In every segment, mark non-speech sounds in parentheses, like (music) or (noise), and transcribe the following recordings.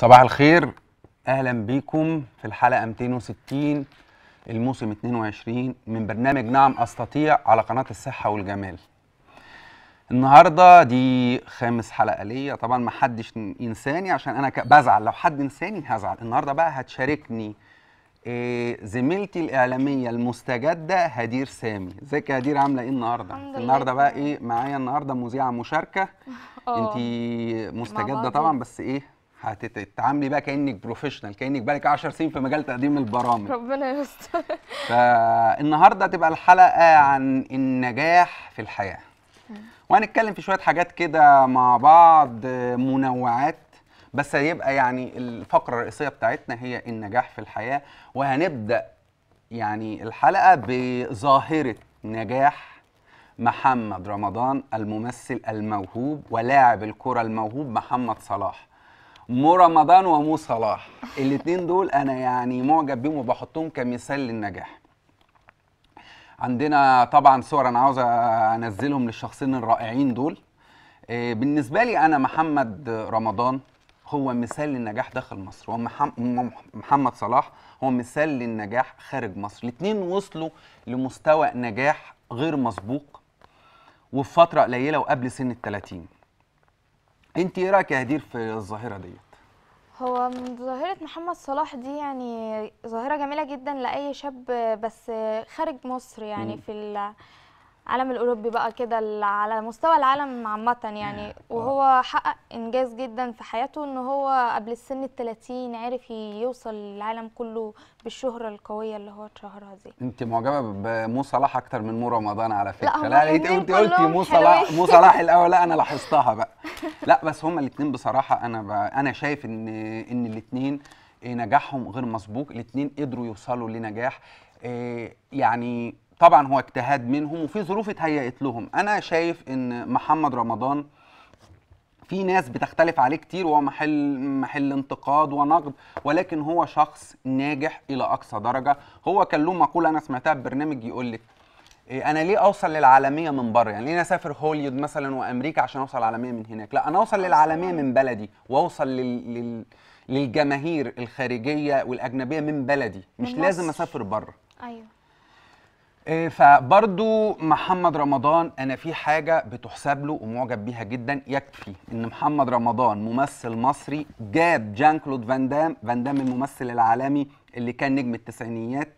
صباح الخير اهلا بيكم في الحلقه 260 الموسم 22 من برنامج نعم استطيع على قناه الصحه والجمال النهارده دي خامس حلقه ليا طبعا ما حدش ينساني عشان انا بزعل لو حد نساني هزعل النهارده بقى هتشاركني آه، زميلتي الاعلاميه المستجده هدير سامي ازيك يا هدير عامله ايه النهارده النهارده بقى ايه معايا النهارده مذيعه مشاركه آه. انت مستجده طبعا بس ايه هتتعاملي بقى كانك بروفيشنال كانك بقالك 10 سنين في مجال تقديم البرامج ربنا يستر (laughs) فالنهارده هتبقى الحلقه عن النجاح في الحياه وهنتكلم في شويه حاجات كده مع بعض منوعات بس هيبقى يعني الفقره الرئيسيه بتاعتنا هي النجاح في الحياه وهنبدا يعني الحلقه بظاهره نجاح محمد رمضان الممثل الموهوب ولاعب الكره الموهوب محمد صلاح مو رمضان ومو صلاح الاثنين دول انا يعني معجب بيهم وبحطهم كمثال للنجاح عندنا طبعا صور انا عاوز انزلهم للشخصين الرائعين دول آه، بالنسبه لي انا محمد رمضان هو مثال للنجاح داخل مصر ومحمد صلاح هو مثال للنجاح خارج مصر الاثنين وصلوا لمستوى نجاح غير مسبوق وفي فتره قليله وقبل سن ال 30 انت ايه رايك يا هدير في الظاهره دي هو ظاهرة محمد صلاح دي يعني ظاهرة جميلة جدا لأي شاب بس خارج مصر يعني م. في العالم الاوروبي بقى كده على مستوى العالم عامه يعني آه. وهو حقق انجاز جدا في حياته ان هو قبل السن ال 30 عرف يوصل للعالم كله بالشهره القويه اللي هو اتشهرها دي انت معجبه بمو صلاح اكتر من مو رمضان على فكره لا, لا انت قلتي مو صلاح مو صلاح الاول لا انا لاحظتها بقى (laughs) لا بس هما الاثنين بصراحه انا انا شايف ان ان الاثنين إيه، نجاحهم غير مسبوق الاثنين قدروا يوصلوا لنجاح إيه، يعني طبعا هو اجتهاد منهم وفي ظروف اتهيأت لهم انا شايف ان محمد رمضان في ناس بتختلف عليه كتير وهو محل محل انتقاد ونقد ولكن هو شخص ناجح الى اقصى درجه هو كان له مقوله انا سمعتها في برنامج يقول لك إيه، انا ليه اوصل للعالميه من بره يعني ليه اسافر هوليود مثلا وامريكا عشان اوصل للعالميه من هناك لا انا اوصل للعالميه من بلدي واوصل لل... لل... للجماهير الخارجيه والاجنبيه من بلدي مش من لازم اسافر بره ايوه آه، فبرضو محمد رمضان انا في حاجه بتحسب له ومعجب بيها جدا يكفي ان محمد رمضان ممثل مصري جاب جان كلود فان دام فان دام الممثل العالمي اللي كان نجم التسعينيات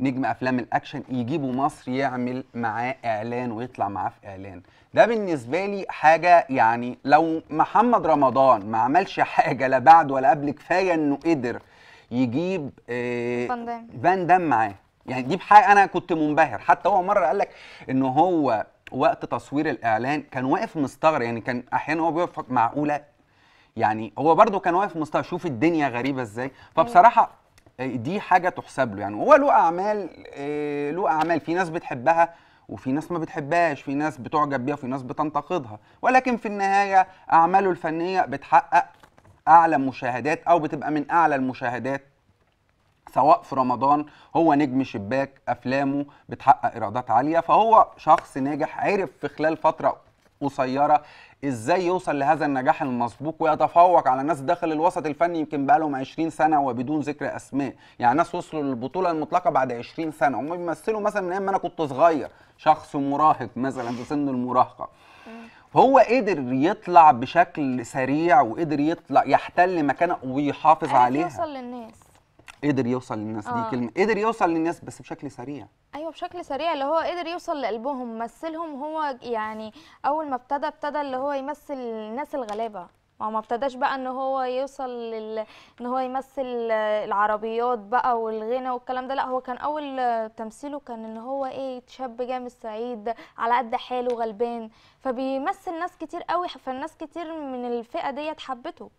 نجم افلام الاكشن يجيبه مصر يعمل معاه اعلان ويطلع معاه في اعلان ده بالنسبه لي حاجه يعني لو محمد رمضان ما عملش حاجه لا بعد ولا قبل كفايه انه قدر يجيب آه، فان دام معاه يعني دي بحاجه انا كنت منبهر حتى هو مره قال لك ان هو وقت تصوير الاعلان كان واقف مستغرب يعني كان احيانا هو بيقف معقوله يعني هو برده كان واقف مستغرب شوف الدنيا غريبه ازاي فبصراحه آه، دي حاجه تحسب له يعني هو له اعمال آه، له اعمال في ناس بتحبها وفي ناس ما بتحبهاش في ناس بتعجب بيها وفي ناس بتنتقدها ولكن في النهايه اعماله الفنيه بتحقق اعلى مشاهدات او بتبقى من اعلى المشاهدات سواء في رمضان هو نجم شباك افلامه بتحقق ايرادات عاليه فهو شخص ناجح عرف في خلال فتره قصيره ازاي يوصل لهذا النجاح المسبوق ويتفوق على ناس داخل الوسط الفني يمكن بقى لهم 20 سنه وبدون ذكر اسماء يعني ناس وصلوا للبطوله المطلقه بعد 20 سنه هم بيمثلوا مثلا من ايام ما انا كنت صغير شخص مراهق مثلا في سن المراهقه هو قدر يطلع بشكل سريع وقدر يطلع يحتل مكانه ويحافظ عليها يوصل للناس قدر يوصل للناس آه. دي كلمه قدر يوصل للناس بس بشكل سريع ايوه بشكل سريع اللي هو قدر يوصل لقلبهم مثلهم هو يعني اول ما ابتدى ابتدى اللي هو يمثل الناس الغلابه ما ما ابتداش بقى ان هو يوصل لل... ان هو يمثل العربيات بقى والغنى والكلام ده لا هو كان اول تمثيله كان ان هو ايه شاب جامد سعيد على قد حاله غلبان فبيمثل ناس كتير قوي فالناس كتير من الفئه ديت حبته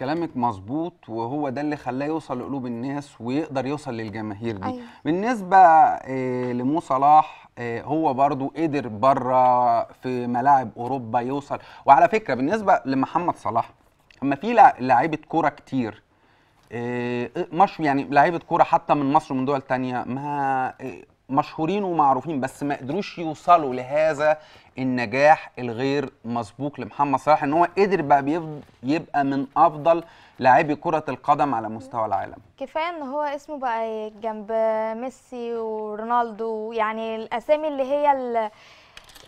كلامك مظبوط وهو ده اللي خلاه يوصل لقلوب الناس ويقدر يوصل للجماهير دي أيوة. بالنسبه آه، لمو صلاح آه، هو برضو قدر بره في ملاعب اوروبا يوصل وعلى فكره بالنسبه لمحمد صلاح اما في لعيبه كوره كتير آه، مش يعني لعيبه كوره حتى من مصر ومن دول تانية ما مشهورين ومعروفين بس ما قدروش يوصلوا لهذا النجاح الغير مسبوق لمحمد صلاح ان هو قدر بقى يبقى من افضل لاعبي كره القدم على مستوى العالم كفايه ان هو اسمه بقى جنب ميسي ورونالدو يعني الاسامي اللي هي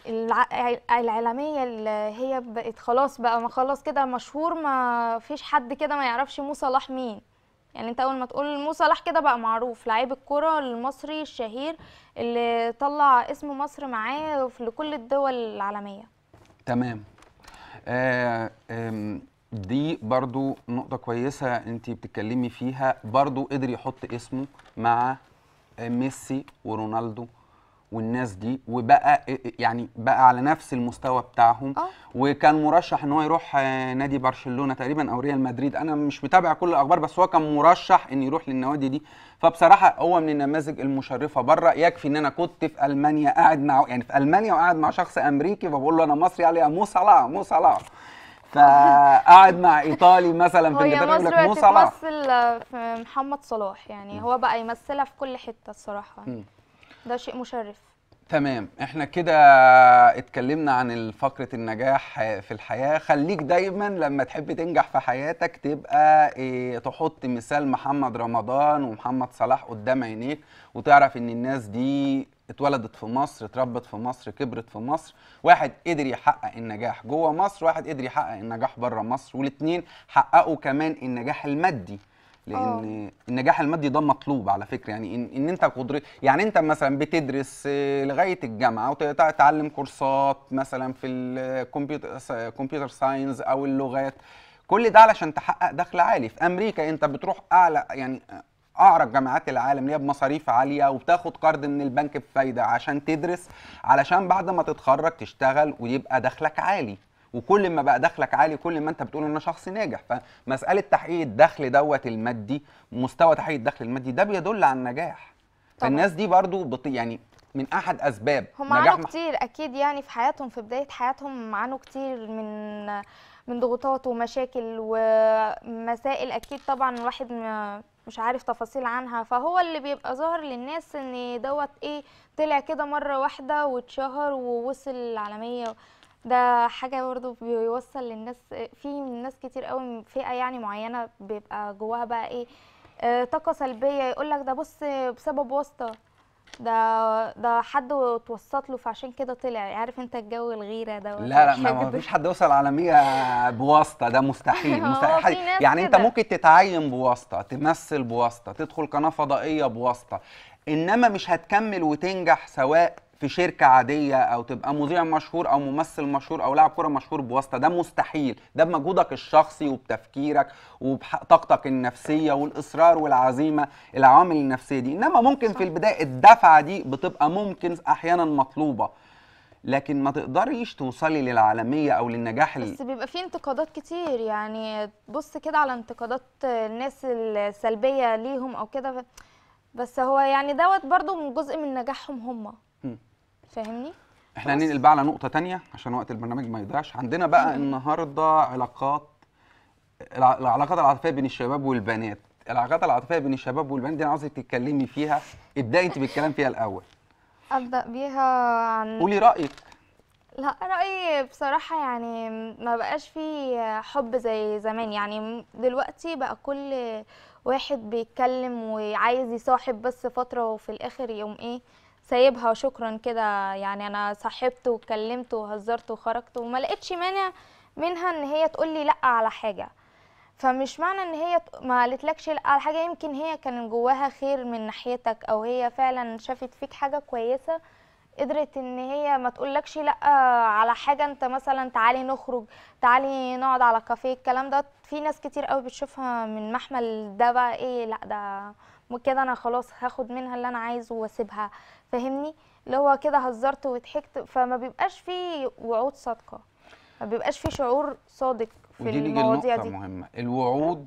اللي العالميه اللي هي بقت خلاص بقى ما خلاص كده مشهور ما فيش حد كده ما يعرفش مو صلاح مين يعني انت اول ما تقول مو صلاح كده بقى معروف لعيب الكرة المصري الشهير اللي طلع اسم مصر معاه لكل الدول العالمية تمام آه دي برضو نقطة كويسة انت بتتكلمي فيها برضو قدر يحط اسمه مع آه، ميسي ورونالدو والناس دي وبقى يعني بقى على نفس المستوى بتاعهم أوه. وكان مرشح ان هو يروح آه، نادي برشلونه تقريبا او ريال مدريد انا مش متابع كل الاخبار بس هو كان مرشح ان يروح للنوادي دي فبصراحه هو من النماذج المشرفه بره يكفي ان انا كنت في المانيا قاعد مع يعني في المانيا وقاعد مع شخص امريكي فبقول له انا مصري قال لي مو صلاح مو صلاح فقعد مع ايطالي مثلا في انجلترا يقول لك مو صلاح هي مصر بتمثل في محمد صلاح يعني م. هو بقى يمثلها في كل حته الصراحه م. ده شيء مشرف تمام احنا كده اتكلمنا عن فقره النجاح في الحياه خليك دايما لما تحب تنجح في حياتك تبقى ايه تحط مثال محمد رمضان ومحمد صلاح قدام عينيك وتعرف ان الناس دي اتولدت في مصر اتربت في مصر كبرت في مصر واحد قدر يحقق النجاح جوه مصر واحد قدر يحقق النجاح بره مصر والاثنين حققوا كمان النجاح المادي لان أوه. النجاح المادي ده مطلوب على فكره يعني ان, إن انت قدرت يعني انت مثلا بتدرس آه، لغايه الجامعه وتتعلم كورسات مثلا في الكمبيوتر كمبيوتر ساينس او اللغات كل ده علشان تحقق دخل عالي في امريكا انت بتروح اعلى يعني اعرق جامعات العالم ليها بمصاريف عاليه وبتاخد قرض من البنك بفايده عشان تدرس علشان بعد ما تتخرج تشتغل ويبقى دخلك عالي وكل ما بقى دخلك عالي كل ما انت بتقول ان انا شخص ناجح فمساله تحقيق الدخل دوت المادي مستوى تحقيق الدخل المادي ده بيدل على النجاح طبعا. فالناس دي برضو بط... يعني من احد اسباب هم نجاح عانوا كتير اكيد يعني في حياتهم في بدايه حياتهم عانوا كتير من من ضغوطات ومشاكل ومسائل اكيد طبعا الواحد مش عارف تفاصيل عنها فهو اللي بيبقى ظاهر للناس ان دوت ايه طلع كده مره واحده واتشهر ووصل العالميه ده حاجه برضو بيوصل للناس في ناس كتير قوي فئه يعني معينه بيبقى جواها بقى ايه آه، طاقه سلبيه يقول لك ده بص بسبب واسطه ده ده حد اتوسط له فعشان كده طلع عارف انت الجو الغيره ده لا لا ما فيش حد يوصل عالميه بواسطه ده مستحيل (laughs) مستحيل حد يعني انت ممكن تتعين بواسطه تمثل بواسطه تدخل قناه فضائيه بواسطه انما مش هتكمل وتنجح سواء في شركه عاديه او تبقى مذيع مشهور او ممثل مشهور او لاعب كره مشهور بواسطه ده مستحيل ده بمجهودك الشخصي وبتفكيرك وبطاقتك النفسيه والاصرار والعزيمه العوامل النفسيه دي انما ممكن في البدايه الدفعه دي بتبقى ممكن احيانا مطلوبه لكن ما تقدريش توصلي للعالميه او للنجاح بس بيبقى في انتقادات كتير يعني بص كده على انتقادات الناس السلبيه ليهم او كده بس هو يعني دوت برضو من جزء من نجاحهم هم فاهمني احنا هننقل بقى على نقطه تانية عشان وقت البرنامج ما يضيعش عندنا بقى النهارده علاقات العلاقات العاطفيه بين الشباب والبنات العلاقات العاطفيه بين الشباب والبنات دي انا عاوزك تتكلمي فيها ابداي انت بالكلام فيها الاول ابدا بيها عن قولي رايك لا رايي بصراحه يعني ما بقاش في حب زي زمان يعني دلوقتي بقى كل واحد بيتكلم وعايز يصاحب بس فتره وفي الاخر يقوم ايه سايبها شكرا كده يعني انا صاحبت واتكلمت وهزرت وخرجت وما لقيتش مانع منها ان هي تقول لي لا على حاجه فمش معنى ان هي ما قالتلكش لا على حاجه يمكن هي كان جواها خير من ناحيتك او هي فعلا شافت فيك حاجه كويسه قدرت ان هي ما تقولكش لا على حاجه انت مثلا تعالي نخرج تعالي نقعد على كافيه الكلام ده في ناس كتير قوي بتشوفها من محمل ده بقى ايه لا ده كده انا خلاص هاخد منها اللي انا عايزه واسيبها فاهمني اللي هو كده هزرت وضحكت فما بيبقاش في وعود صادقه ما بيبقاش في شعور صادق في ودي المواضيع دي مهمه الوعود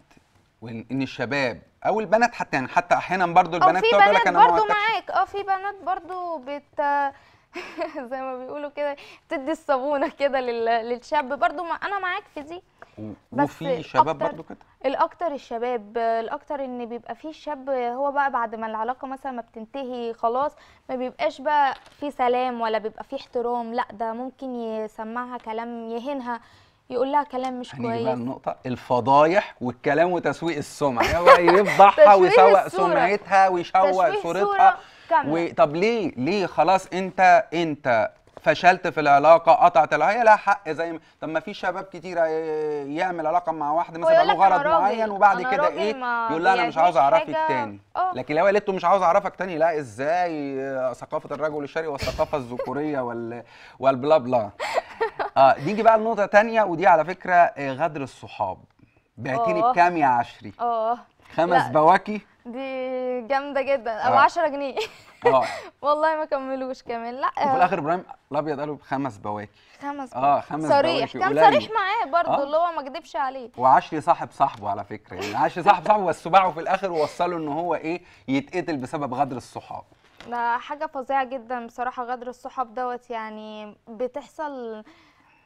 وان الشباب او البنات حتى يعني حتى احيانا برضو البنات تقول لك انا معاك اه في بنات برضو بت (laughs) زي ما بيقولوا كده بتدي الصابونه كده للشاب برضو ما انا معاك في دي وفي شباب برضو كده الاكتر الشباب الاكتر ان بيبقى في شاب هو بقى بعد ما العلاقه مثلا ما بتنتهي خلاص ما بيبقاش بقى في سلام ولا بيبقى في احترام لا ده ممكن يسمعها كلام يهينها يقول لها كلام مش كويس بقى النقطة الفضايح والكلام وتسويق السمعة يفضحها (laughs) ويسوق سمعتها ويشوه صورتها كمل. طب ليه ليه خلاص انت انت فشلت في العلاقه قطعت العلاقه هي لها حق زي ما طب ما في شباب كتير يعمل علاقه مع واحد مثلا له غرض معين وبعد كده ايه يقول لها انا مش عاوز اعرفك تاني أوه. لكن لو قالت مش عاوز اعرفك تاني لا ازاي آه، ثقافه الرجل الشرقي والثقافه الذكوريه وال والبلا بلا (laughs) اه نيجي بقى لنقطه تانية ودي على فكره آه، غدر الصحاب بعتني بكام يا عشري اه خمس بواكي دي جامده جدا او 10 آه. جنيه اه (laughs) والله ما كملوش كمان لا وفي الاخر ابراهيم الابيض قاله بخمس بواكي خمس آه، بواكي اه خمس صريح كان صريح معاه برضه آه. اللي هو ما كدبش عليه وعشري صاحب صاحبه على فكره يعني عشري صاحب صاحبه بس باعه في الاخر ووصله ان هو ايه يتقتل بسبب غدر الصحاب ده حاجه فظيعه جدا بصراحه غدر الصحاب دوت يعني بتحصل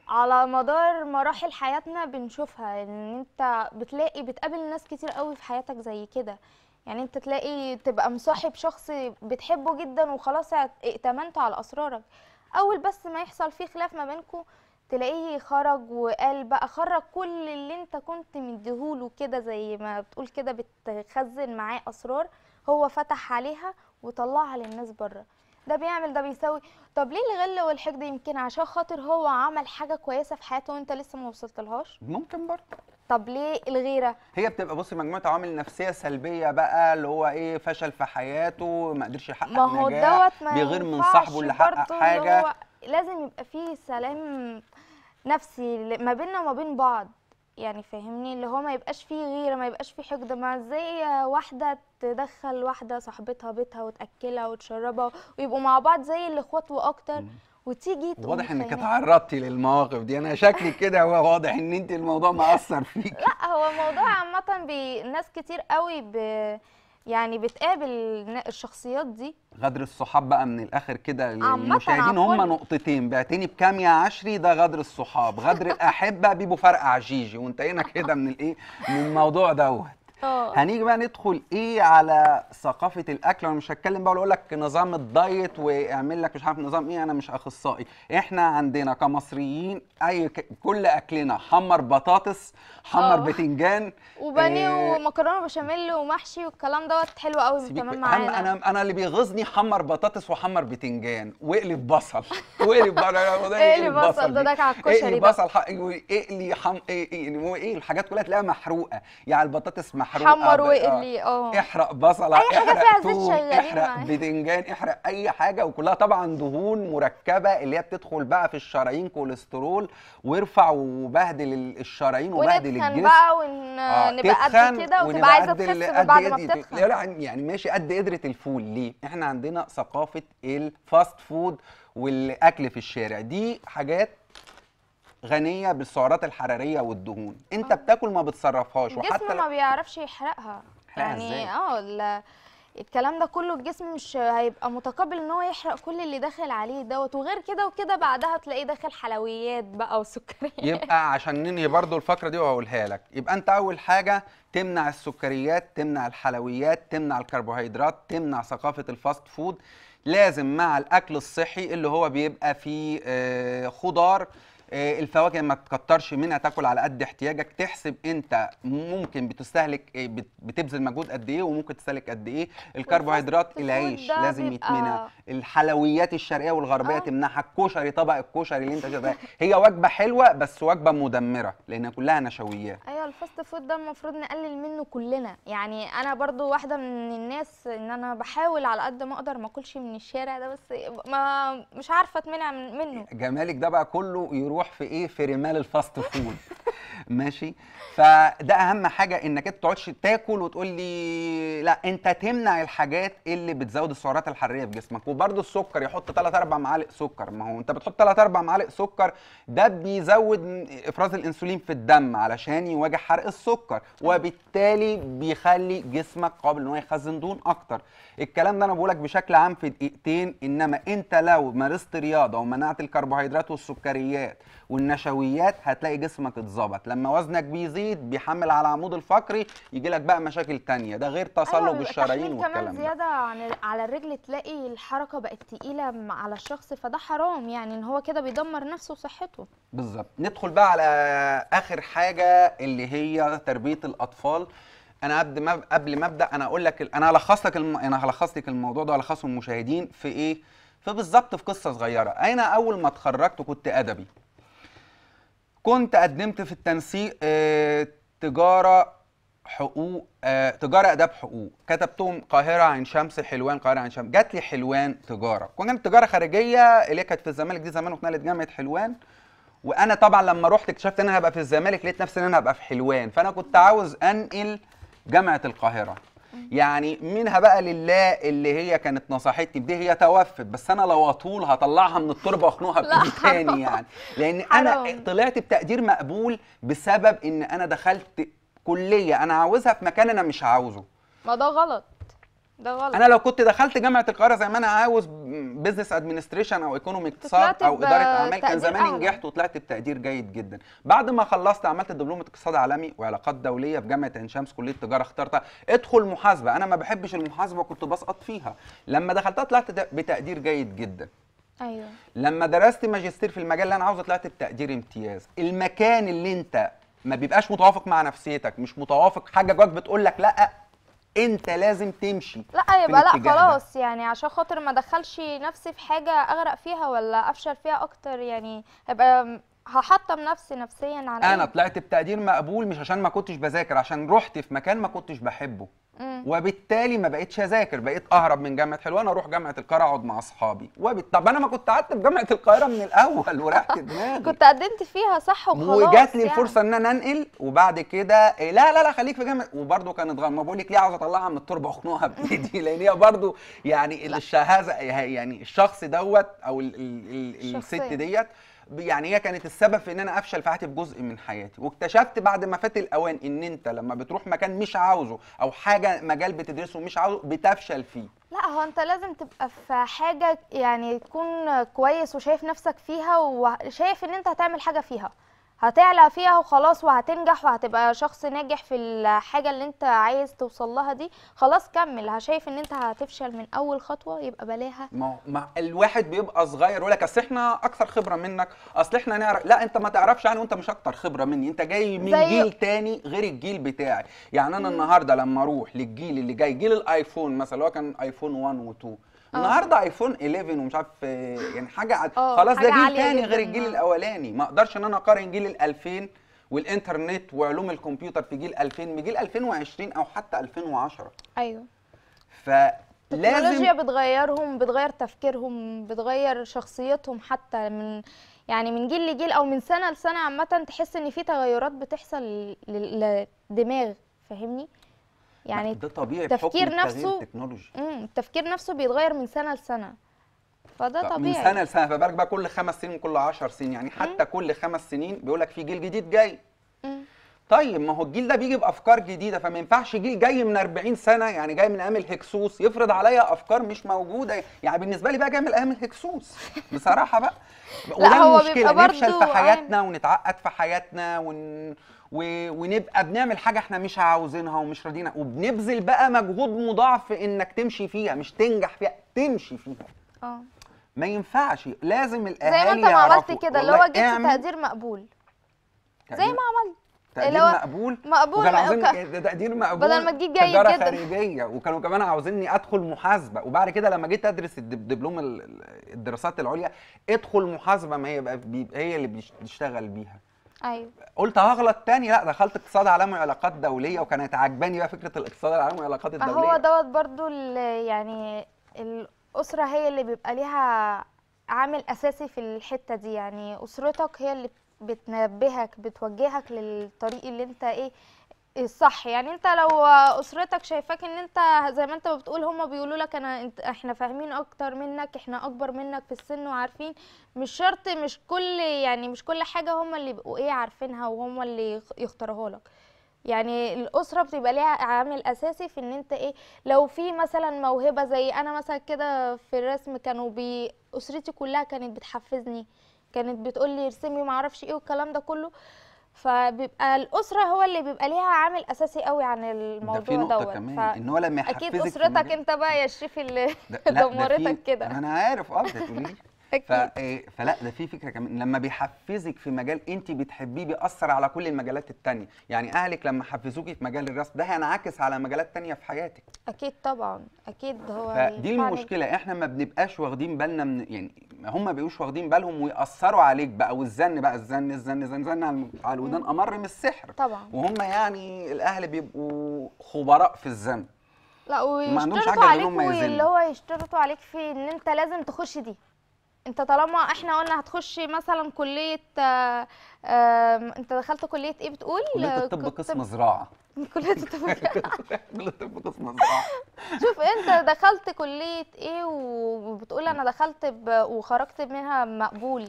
على مدار مراحل حياتنا بنشوفها ان انت بتلاقي بتقابل ناس كتير قوي في حياتك زي كده يعني انت تلاقي تبقى مصاحب شخص بتحبه جدا وخلاص ائتمنته على اسرارك اول بس ما يحصل فيه خلاف ما بينكم تلاقيه خرج وقال بقى خرج كل اللي انت كنت مديهوله كده زي ما بتقول كده بتخزن معاه اسرار هو فتح عليها وطلعها للناس بره ده بيعمل ده بيسوي طب ليه الغل والحقد يمكن عشان خاطر هو عمل حاجه كويسه في حياته وانت لسه ما وصلتلهاش ممكن برضه طب ليه الغيره هي بتبقى بصي مجموعه عوامل نفسيه سلبيه بقى اللي هو ايه فشل في حياته ما قدرش يحقق ما هو نجاح دوت ما بيغير من صاحبه اللي حقق حاجه هو لازم يبقى فيه سلام نفسي ما بيننا وما بين بعض يعني فاهمني اللي هو ما يبقاش فيه غيره ما يبقاش فيه حقد ما زي واحده تدخل واحده صاحبتها بيتها وتاكلها وتشربها ويبقوا مع بعض زي الاخوات واكتر وتيجي تقول واضح انك تعرضتي للمواقف دي انا شكلي كده هو واضح ان انت الموضوع مأثر فيك لا هو موضوع عامه بي... ناس كتير قوي ب... يعني بتقابل الشخصيات دي غدر الصحاب بقى من الاخر كده للمشاهدين هم نقطتين بعتني بكام يا عشري ده غدر الصحاب غدر الاحبه بيبقوا فرق عجيجي وانتهينا كده من الايه من الموضوع دوت آه. هنيجي بقى ندخل ايه على ثقافه الاكل انا مش هتكلم بقى اقول لك نظام الدايت واعمل لك مش عارف نظام ايه انا مش اخصائي احنا عندنا كمصريين اي ك... كل اكلنا حمر بطاطس حمر باذنجان آه. بتنجان (laughs) وبانيه إيه ومكرونه بشاميل ومحشي والكلام دوت حلو قوي تمام معانا انا انا اللي بيغيظني حمر بطاطس وحمر بتنجان واقلب بصل (laughs) واقلب اقلب بصل ده ده على الكشري اقلب بصل اقلي حم إيه... إيه،, يعني ايه الحاجات كلها تلاقيها محروقه يعني البطاطس محروقه محروقه حمر وقلي آه. اه احرق بصله اي حاجه فيها زيت شغالين يعني، احرق بذنجان احرق اي حاجه وكلها طبعا دهون مركبه اللي هي بتدخل بقى في الشرايين كوليسترول وارفع وبهدل الشرايين وبهدل الجسم بقى ونبقى آه، قد كده وتبقى عايزه تخس بعد ما بتتخن يعني ماشي قد قدره الفول ليه احنا عندنا ثقافه الفاست فود والاكل في الشارع دي حاجات غنيه بالسعرات الحراريه والدهون انت آه. بتاكل ما بتصرفهاش وحتى الجسم ما بيعرفش يحرقها يعني اه الكلام ده كله الجسم مش هيبقى متقبل ان هو يحرق كل اللي داخل عليه دوت وغير كده وكده بعدها تلاقيه داخل حلويات بقى وسكريات يبقى عشان ننهي برضو الفقره دي وهقولها لك يبقى انت اول حاجه تمنع السكريات تمنع الحلويات تمنع الكربوهيدرات تمنع ثقافه الفاست فود لازم مع الاكل الصحي اللي هو بيبقى فيه آه، خضار آه، الفواكه ما تكترش منها تاكل على قد احتياجك تحسب انت ممكن بتستهلك إيه، بتبذل مجهود قد ايه وممكن تستهلك قد ايه الكربوهيدرات العيش لازم يتمنع آه. الحلويات الشرقيه والغربيه آه. تمنعها الكشري طبق الكشري اللي انت شايفاه هي وجبه حلوه بس وجبه مدمره لانها كلها نشويات ايوه الفاست فود ده المفروض نقلل منه كلنا يعني انا برضو واحده من الناس ان انا بحاول على قد ما اقدر ما اكلش من الشارع ده بس ما مش عارفه اتمنع منه جمالك ده بقى كله يروح تروح في ايه في رمال الفاست فود (laughs) ماشي فده اهم حاجه انك انت تقعدش تاكل وتقول لي لا انت تمنع الحاجات اللي بتزود السعرات الحراريه في جسمك وبرده السكر يحط 3 4 معالق سكر ما هو انت بتحط 3 4 معالق سكر ده بيزود افراز الانسولين في الدم علشان يواجه حرق السكر وبالتالي بيخلي جسمك قابل ان هو يخزن دهون اكتر الكلام ده انا بقولك بشكل عام في دقيقتين انما انت لو مارست رياضه ومنعت الكربوهيدرات والسكريات والنشويات هتلاقي جسمك اتظبط لما وزنك بيزيد بيحمل على العمود الفقري يجي لك بقى مشاكل تانية ده غير تصلب أيوة الشرايين والكلام ده زياده عن على الرجل تلاقي الحركه بقت تقيله على الشخص فده حرام يعني ان هو كده بيدمر نفسه وصحته بالظبط ندخل بقى على اخر حاجه اللي هي تربيه الاطفال انا قبل ما قبل ما ابدا انا اقول لك انا هلخص لك الم... انا هلخص لك الموضوع ده هلخصه للمشاهدين في ايه؟ فبالظبط في قصه صغيره انا اول ما اتخرجت كنت ادبي كنت قدمت في التنسيق آه، تجاره حقوق آه، تجاره اداب حقوق كتبتهم قاهره عين شمس حلوان قاهره عين شمس جات لي حلوان تجاره كانت تجاره خارجيه اللي كانت في الزمالك دي زمان واتنقلت جامعه حلوان وانا طبعا لما رحت اكتشفت ان انا هبقى في الزمالك لقيت نفسي ان انا هبقى في حلوان فانا كنت عاوز انقل جامعه القاهره يعني منها بقى لله اللي هي كانت نصحتني بدي هي توفت بس انا لو اطول هطلعها من التربه واخنقها بايدي تاني يعني لان (laughs) انا طلعت بتقدير مقبول بسبب ان انا دخلت كليه انا عاوزها في مكان انا مش عاوزه ما ده غلط ده غلط انا لو كنت دخلت جامعه القاهره زي ما انا عاوز بزنس ادمنستريشن او ايكونومي اقتصاد او اداره اعمال كان زماني نجحت وطلعت بتقدير جيد جدا بعد ما خلصت عملت دبلومه اقتصاد عالمي وعلاقات دوليه في جامعه عين شمس كليه تجاره اخترتها ادخل محاسبه انا ما بحبش المحاسبه كنت بسقط فيها لما دخلتها طلعت بتقدير جيد جدا ايوه لما درست ماجستير في المجال اللي انا عاوزه طلعت بتقدير امتياز المكان اللي انت ما بيبقاش متوافق مع نفسيتك مش متوافق حاجه جواك بتقول لك لا انت لازم تمشي لا يبقى لا خلاص يعني عشان خاطر ما ادخلش نفسي في حاجه اغرق فيها ولا افشل فيها اكتر يعني هبقى هحطم نفسي نفسيا على انا ايه؟ طلعت بتقدير مقبول مش عشان ما كنتش بذاكر عشان رحت في مكان ما كنتش بحبه وبالتالي ما بقتش اذاكر بقيت اهرب من جامعه حلوان اروح جامعه القاهره اقعد مع اصحابي طب انا ما كنت قعدت في جامعه القاهره من الاول (laughs) ورحت دماغي كنت قدمت فيها صح وخلاص وجات لي يعني. الفرصه ان انا انقل وبعد كده إيه، لا لا لا خليك في جامعه وبرده كانت غلط ما بقول لك ليه عاوز اطلعها من التربه واخنقها بايدي (laughs) (laughs) لان هي برده يعني الشهاذه يعني الشخص دوت او ال... ال... ال... الست ديت يعني هي كانت السبب في ان انا افشل في حياتي في جزء من حياتي واكتشفت بعد ما فات الاوان ان انت لما بتروح مكان مش عاوزه او حاجه مجال بتدرسه مش عاوزه بتفشل فيه لا هو انت لازم تبقى في حاجه يعني تكون كويس وشايف نفسك فيها وشايف ان انت هتعمل حاجه فيها هتعلى فيها وخلاص وهتنجح وهتبقى شخص ناجح في الحاجة اللي انت عايز توصل لها دي خلاص كمل شايف ان انت هتفشل من اول خطوة يبقى بلاها ما, ما الواحد بيبقى صغير يقول لك اصل احنا اكثر خبرة منك اصل احنا نعرف لا انت ما تعرفش يعني وانت مش اكثر خبرة مني انت جاي من زي... جيل تاني غير الجيل بتاعي يعني انا م. النهاردة لما اروح للجيل اللي جاي جيل الايفون مثلا هو كان ايفون 1 و 2 آه. النهارده ايفون 11 ومش عارف آه، يعني حاجه آه، خلاص ده جيل تاني غير الجيل الاولاني ما اقدرش ان انا اقارن جيل ال 2000 والانترنت وعلوم الكمبيوتر في جيل 2000 بجيل 2020 او حتى 2010 ايوه ف التكنولوجيا بتغيرهم بتغير تفكيرهم بتغير شخصيتهم حتى من يعني من جيل لجيل او من سنه لسنه عامه تحس ان في تغيرات بتحصل للدماغ فاهمني يعني ده طبيعي التفكير نفسه التفكير نفسه بيتغير من سنه لسنه فده طبيعي من سنه لسنه فبالك بقى كل خمس سنين وكل 10 سنين يعني حتى مم. كل خمس سنين بيقول لك في جيل جديد جاي مم. طيب ما هو الجيل ده بيجي بافكار جديده فما ينفعش جيل جاي من 40 سنه يعني جاي من ايام الهكسوس يفرض عليا افكار مش موجوده يعني بالنسبه لي بقى جاي من ايام الهكسوس بصراحه بقى (laughs) لا وده المشكله نفشل في حياتنا ونتعقد في حياتنا ون... و... ونبقى بنعمل حاجه احنا مش عاوزينها ومش راضيين وبنبذل بقى مجهود مضاعف انك تمشي فيها مش تنجح فيها تمشي فيها اه ما ينفعش لازم الاهالي زي ما انت ما عملت كده اللي هو جبت تقدير مقبول زي ما عملت تقدير مقبول مقبول وكانوا عاوزين تقدير مقبول بدل ما تجيب جيد جدا خارجيه وكانوا كمان عاوزيني ادخل محاسبه وبعد كده لما جيت ادرس الدبلوم الدراسات العليا ادخل محاسبه ما هي بقى هي اللي بتشتغل بيها ايوه قلت هغلط تاني لا دخلت اقتصاد عالمي وعلاقات دوليه وكانت عجباني بقى فكره الاقتصاد العالمي والعلاقات الدوليه هو دوت برضو يعني الاسره هي اللي بيبقى ليها عامل اساسي في الحته دي يعني اسرتك هي اللي بتنبهك بتوجهك للطريق اللي انت ايه الصح يعني انت لو اسرتك شايفاك ان انت زي ما انت بتقول هما بيقولوا لك انا انت احنا فاهمين اكتر منك احنا اكبر منك في السن وعارفين مش شرط مش كل يعني مش كل حاجه هما اللي بيبقوا ايه عارفينها وهما اللي يختاروها لك يعني الاسره بتبقى ليها عامل اساسي في ان انت ايه لو في مثلا موهبه زي انا مثلا كده في الرسم كانوا بي اسرتي كلها كانت بتحفزني كانت بتقول لي ارسمي معرفش ايه والكلام ده كله فبيبقى الاسره هو اللي بيبقى ليها عامل اساسي قوي عن الموضوع دوت كمان ف... ان هو لما يحفزك اكيد اسرتك انت بقى يا الشريف اللي دمرتك كده انا عارف اه بتقولي إيه، فلا ده في فكره كمان لما بيحفزك في مجال انت بتحبيه بيأثر على كل المجالات الثانيه يعني اهلك لما حفزوكي في مجال الرسم ده هينعكس على مجالات ثانيه في حياتك اكيد طبعا اكيد هو فدي يعني المشكله احنا ما بنبقاش واخدين بالنا من يعني هم ما بيبقوش واخدين بالهم ويأثروا عليك بقى والزن بقى الزن الزن الزن, الزن على الودان امر من السحر طبعا وهم يعني الاهل بيبقوا خبراء في الزن لا ويشترطوا عليك اللي هو يشترطوا عليك في ان انت لازم تخش دي انت طالما احنا قلنا هتخشي مثلا كليه آه انت دخلت كليه ايه بتقول كليه آه، (laughs) الطب قسم زراعه كليه (laughs) الطب كليه الطب قسم مزرعه شوف انت دخلت كليه ايه وبتقول انا دخلت وخرجت منها مقبول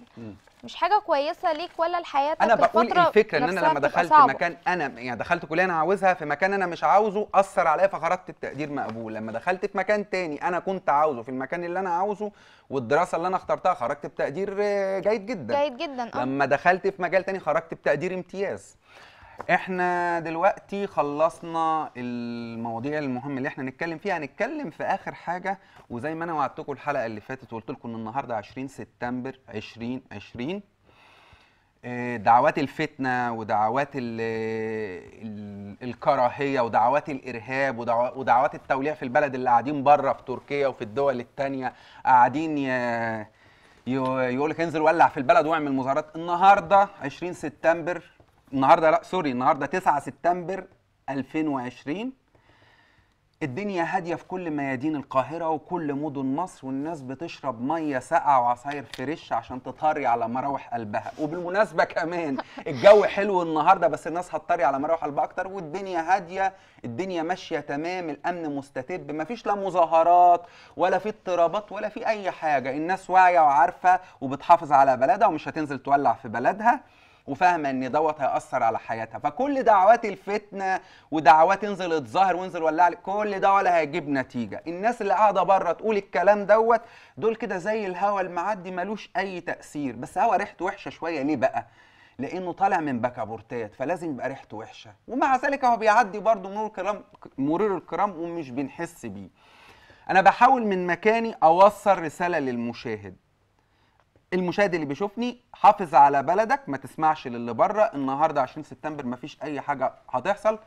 مش حاجه كويسه ليك ولا لحياتك انا بقول الفكره ان انا لما دخلت مكان انا يعني دخلت كليه انا عاوزها في مكان انا مش عاوزه اثر عليا فخرجت التقدير مقبول لما دخلت في مكان تاني انا كنت عاوزه في المكان اللي انا عاوزه والدراسه اللي انا اخترتها خرجت بتقدير آه، جيد جدا جيد جدا آه. لما دخلت في مجال تاني خرجت بتقدير امتياز احنا دلوقتي خلصنا المواضيع المهمه اللي احنا نتكلم فيها هنتكلم في اخر حاجه وزي ما انا وعدتكم الحلقه اللي فاتت وقلت لكم ان النهارده 20 سبتمبر 2020 آه، دعوات الفتنه ودعوات الكراهيه ودعوات الارهاب ودعوات التوليع في البلد اللي قاعدين بره في تركيا وفي الدول الثانيه قاعدين يقول لك انزل ولع في البلد واعمل مظاهرات النهارده 20 سبتمبر النهارده لا سوري النهارده 9 سبتمبر 2020 الدنيا هاديه في كل ميادين القاهره وكل مدن مصر والناس بتشرب ميه ساقعه وعصاير فريش عشان تطري على مراوح قلبها وبالمناسبه كمان الجو حلو النهارده بس الناس هتطري على مراوح قلبها اكتر والدنيا هاديه الدنيا ماشيه تمام الامن مستتب مفيش لا مظاهرات ولا في اضطرابات ولا في اي حاجه الناس واعيه وعارفه وبتحافظ على بلدها ومش هتنزل تولع في بلدها وفاهمه ان دوت هياثر على حياتها فكل دعوات الفتنه ودعوات انزل اتظاهر وانزل ولع كل ده ولا هيجيب نتيجه الناس اللي قاعده بره تقول الكلام دوت دول كده زي الهوا المعدي ملوش اي تاثير بس هوا ريحته وحشه شويه ليه بقى لانه طالع من بكابورتات فلازم يبقى ريحته وحشه ومع ذلك هو بيعدي برضه مرور الكرام مرور الكرام ومش بنحس بيه انا بحاول من مكاني اوصل رساله للمشاهد المشاهد اللي بيشوفني حافظ على بلدك ما تسمعش للي بره النهارده 20 سبتمبر ما فيش اي حاجه هتحصل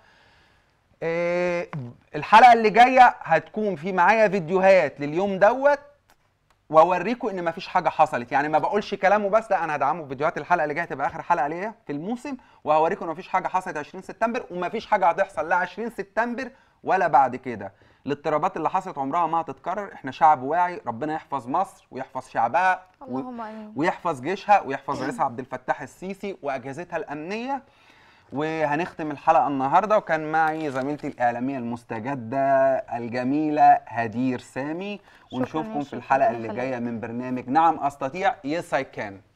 إيه الحلقه اللي جايه هتكون في معايا فيديوهات لليوم دوت واوريكم ان ما فيش حاجه حصلت يعني ما بقولش كلامه بس لا انا هدعمه في فيديوهات الحلقه اللي جايه تبقى اخر حلقه ليا في الموسم وهوريكم ان ما فيش حاجه حصلت 20 سبتمبر وما فيش حاجه هتحصل لا 20 سبتمبر ولا بعد كده الاضطرابات اللي حصلت عمرها ما هتتكرر احنا شعب واعي ربنا يحفظ مصر ويحفظ شعبها اللهم و... ويحفظ جيشها ويحفظ رئيس عبد الفتاح السيسي واجهزتها الامنيه وهنختم الحلقه النهارده وكان معي زميلتي الاعلاميه المستجده الجميله هدير سامي ونشوفكم في الحلقه اللي جايه من برنامج نعم استطيع يس اي كان